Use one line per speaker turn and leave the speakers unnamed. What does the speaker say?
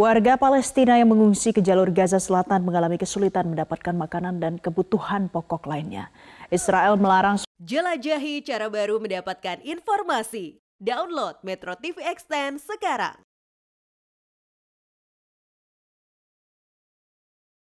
Warga Palestina yang mengungsi ke jalur Gaza Selatan mengalami kesulitan mendapatkan makanan dan
kebutuhan
pokok lainnya. Israel melarang
jelajahi cara baru mendapatkan informasi. Download Metro TV Extend sekarang.